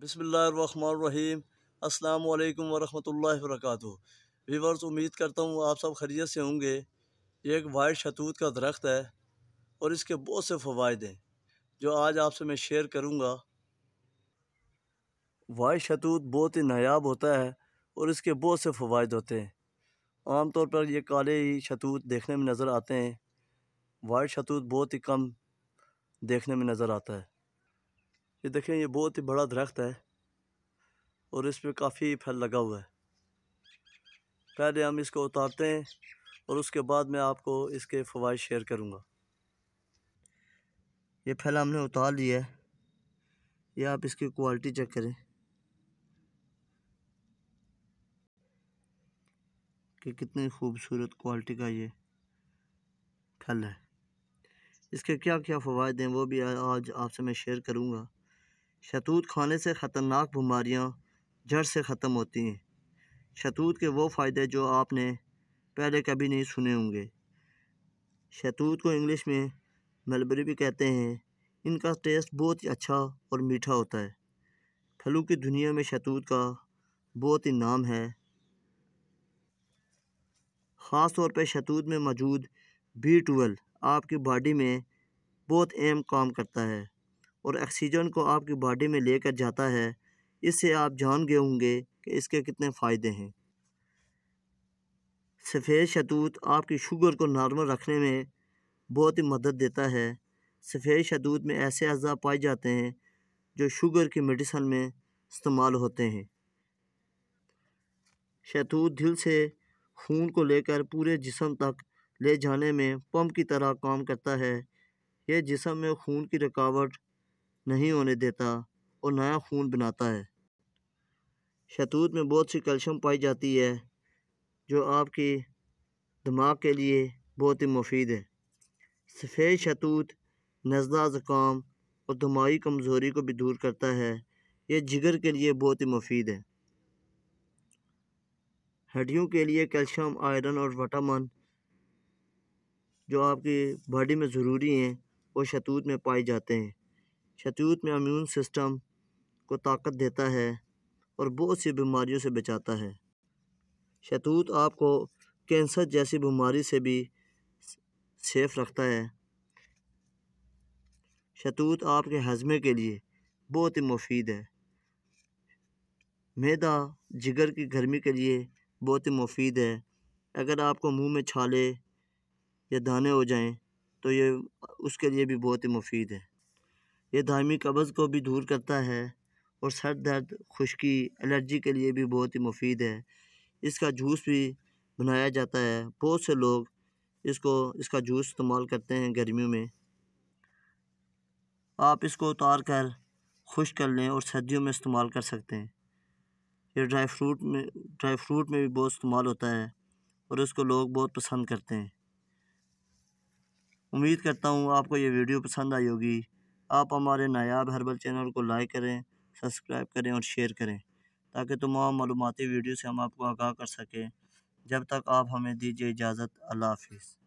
बसमीम अल्लाम वरहमल वर्क वीवर्स उम्मीद करता हूँ आप सब खरीत से होंगे ये एक वाइट शतूत का दरख्त है और इसके बहुत से फ़वाद हैं जो आज आपसे मैं शेयर करूँगा वाइट शतूत बहुत ही नायाब होता है और इसके बहुत से फ़वाद होते हैं आम तौर पर ये काले ही शतूत देखने में नज़र आते हैं वाइट शतूत बहुत ही कम देखने में नज़र आता है ये देखें ये बहुत ही बड़ा दरख्त है और इसमें काफ़ी फल लगा हुआ है पहले हम इसको उतारते हैं और उसके बाद मैं आपको इसके फ़वाद शेयर करूँगा ये फल हमने उतार लिया है ये आप इसकी क्वालिटी चेक करें कि कितनी खूबसूरत क्वालिटी का ये फल है इसके क्या क्या फ़वाद हैं वो भी आज आपसे मैं शेयर करूँगा शतूत खाने से ख़तरनाक बीमारियाँ जड़ से ख़त्म होती हैं शतूत के वो फ़ायदे जो आपने पहले कभी नहीं सुने होंगे शतूत को इंग्लिश में मलबरी भी कहते हैं इनका टेस्ट बहुत ही अच्छा और मीठा होता है फलों की दुनिया में शतूत का बहुत ही नाम है ख़ास तौर पर शतूत में मौजूद बी ट्वेल्व आपकी बॉडी में बहुत अहम काम करता है और ऑक्सीजन को आपकी बॉडी में लेकर जाता है इससे आप जान गए होंगे कि इसके कितने फ़ायदे हैं सफ़ेद शतूत आपकी शुगर को नॉर्मल रखने में बहुत ही मदद देता है सफ़ेद शतूत में ऐसे अज़ा पाए जाते हैं जो शुगर की मेडिसन में इस्तेमाल होते हैं शतूत दिल से खून को लेकर पूरे जिसम तक ले जाने में पम्प की तरह काम करता है यह जिसम में खून की रुकावट नहीं होने देता और नया खून बनाता है शतूत में बहुत सी कैल्शियम पाई जाती है जो आपकी दिमाग के लिए बहुत ही मुफीद है सफ़ेद शतूत नज़ला ज़ुकाम और दिमागी कमज़ोरी को भी दूर करता है यह जिगर के लिए बहुत ही मुफीद है हड्डियों के लिए कैल्शियम आयरन और वाटामिन जो आपकी बॉडी में ज़रूरी हैं वो शतूत में पाए जाते हैं शतूत में इम्यून सिस्टम को ताकत देता है और बहुत सी बीमारियों से बचाता है शतूत आपको कैंसर जैसी बीमारी से भी सेफ रखता है शतूत आपके हजमे के लिए बहुत ही मुफीद है मैदा जिगर की गर्मी के लिए बहुत ही मुफीद है अगर आपको मुंह में छाले या दाने हो जाएं तो ये उसके लिए भी बहुत ही मुफीद है ये दायमी कब्ज़ को भी दूर करता है और सर दर्द खुश्की एलर्जी के लिए भी बहुत ही मुफीद है इसका जूस भी बनाया जाता है बहुत से लोग इसको इसका जूस इस्तेमाल करते हैं गर्मियों में आप इसको उतार कर खुश कर लें और सर्दियों में इस्तेमाल कर सकते हैं ये ड्राई फ्रूट में ड्राई फ्रूट में भी बहुत इस्तेमाल होता है और इसको लोग बहुत पसंद करते हैं उम्मीद करता हूँ आपको ये वीडियो पसंद आई होगी आप हमारे नायाब हर्बल चैनल को लाइक करें सब्सक्राइब करें और शेयर करें ताकि तमाम मालूमती वीडियो से हम आपको आगाह कर सकें जब तक आप हमें दीजिए इजाज़त अल्लाह हाफिज़